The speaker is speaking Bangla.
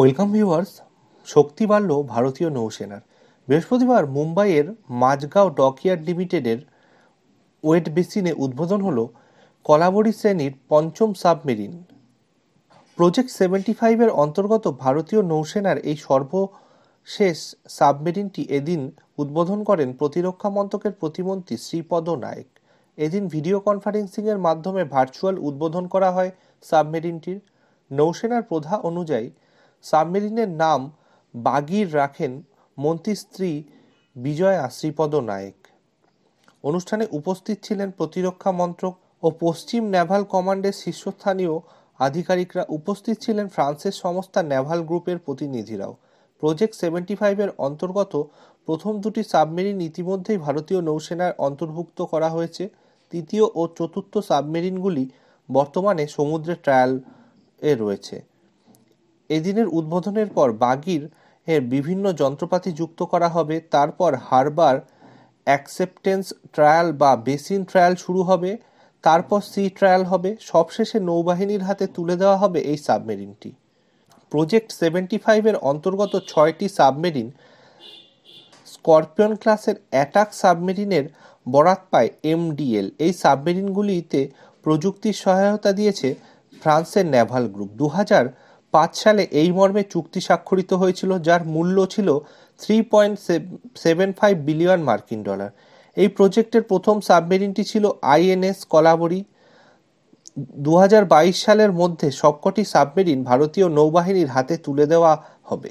ওয়েলকাম ভিউয়ার্স শক্তি বাড়ল ভারতীয় নৌসেনার বৃহস্পতিবার মুম্বাইয়ের মাজগাঁও ডকইয়ার্ড লিমিটেডের ওয়েট বেসিনে উদ্বোধন হল কলাবরী শ্রেণীর পঞ্চম সাবমেরিন প্রজেক্ট সেভেন্টি ফাইভের অন্তর্গত ভারতীয় নৌসেনার এই সর্বশেষ সাবমেরিনটি এদিন উদ্বোধন করেন প্রতিরক্ষা মন্ত্রকের প্রতিমন্ত্রী শ্রীপদ নায়েক এদিন ভিডিও কনফারেন্সিংয়ের মাধ্যমে ভার্চুয়াল উদ্বোধন করা হয় সাবমেরিনটির নৌসেনার প্রধা অনুযায়ী সাবমেরিনের নাম বাগির রাখেন মন্ত্রী স্ত্রী বিজয়া শ্রীপদ নায়েক অনুষ্ঠানে উপস্থিত ছিলেন প্রতিরক্ষা মন্ত্রক ও পশ্চিম নেভাল কমান্ডের শীর্ষস্থানীয় আধিকারিকরা উপস্থিত ছিলেন ফ্রান্সের সংস্থা নেভাল গ্রুপের প্রতিনিধিরাও প্রজেক্ট সেভেন্টি ফাইভের অন্তর্গত প্রথম দুটি সাবমেরিন ইতিমধ্যেই ভারতীয় নৌসেনার অন্তর্ভুক্ত করা হয়েছে তৃতীয় ও চতুর্থ সাবমেরিনগুলি বর্তমানে সমুদ্রে ট্রায়াল এ রয়েছে এদিনের উদ্বোধনের পর বাগির এর বিভিন্ন যন্ত্রপাতি যুক্ত করা হবে তারপর হারবার অ্যাকসেপ্টেন্স ট্রায়াল বা বেসিন ট্রায়াল শুরু হবে তারপর সি ট্রায়াল হবে সবশেষে নৌবাহিনীর হাতে তুলে দেওয়া হবে এই সাবমেরিনটি প্রজেক্ট সেভেন্টি ফাইভের অন্তর্গত ছয়টি সাবমেরিন স্করপিয়ন ক্লাসের অ্যাটাক সাবমেরিনের বরাত পায় এমডিএল এই সাবমেরিনগুলিতে প্রযুক্তির সহায়তা দিয়েছে ফ্রান্সের নেভাল গ্রুপ দু পাঁচ সালে এই মর্মে চুক্তি স্বাক্ষরিত হয়েছিল যার মূল্য ছিল three point seven five billion মার্কিন ডলার এই প্রজেক্টের প্রথম সাবমেরিনটি ছিল আইএনএস কলাবরী দু সালের মধ্যে সবকটি সাবমেরিন ভারতীয় নৌবাহিনীর হাতে তুলে দেওয়া হবে